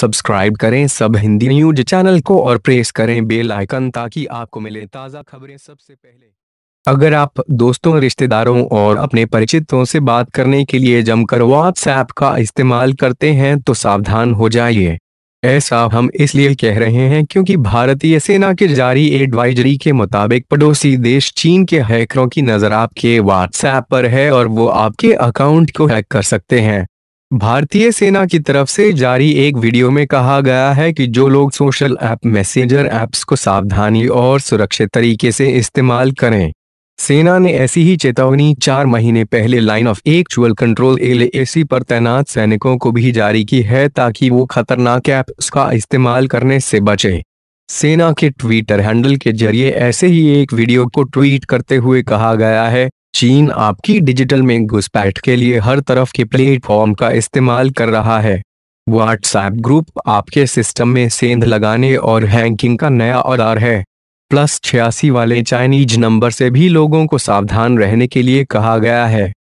subscribe करें सब Hindi news channel को और प्रेस करें बेल आइकन ताकि आपको मिले ताज़ा खबरें सबसे पहले अगर आप दोस्तों रिश्तेदारों और अपने परिचितों से बात करने के लिए जमकर व्हाट्सएप का इस्तेमाल करते हैं तो सावधान हो जाइए ऐसा हम इसलिए कह रहे हैं क्योंकि भारतीय सेना के जारी एडवाइजरी के मुताबिक पड़ोसी देश चीन के हैकरों की नज़र आपके व्हाट्सएप पर है और वो आपके अकाउंट को हैक कर सकते हैं भारतीय सेना की तरफ से जारी एक वीडियो में कहा गया है कि जो लोग सोशल ऐप मैसेजर ऐप्स को सावधानी और सुरक्षित तरीके से इस्तेमाल करें सेना ने ऐसी ही चेतावनी चार महीने पहले line of actual control L पर तैनात सैनिकों को भी जारी की है ताकि वो खतरनाक ऐप्स का इस्तेमाल करने से बचे सेना के ट्विटर हैंडल के जरिए ऐसे ही एक वीडियो को ट्वीट करते हुए कहा गया है चीन आपकी डिजिटल में घुसपैठ के लिए हर तरफ के प्लेटफॉर्म का इस्तेमाल कर रहा है व्हाट्सएप ग्रुप आपके सिस्टम में सेंध लगाने और हैंकिंग का नया औदार है प्लस छियासी वाले चाइनीज नंबर से भी लोगों को सावधान रहने के लिए कहा गया है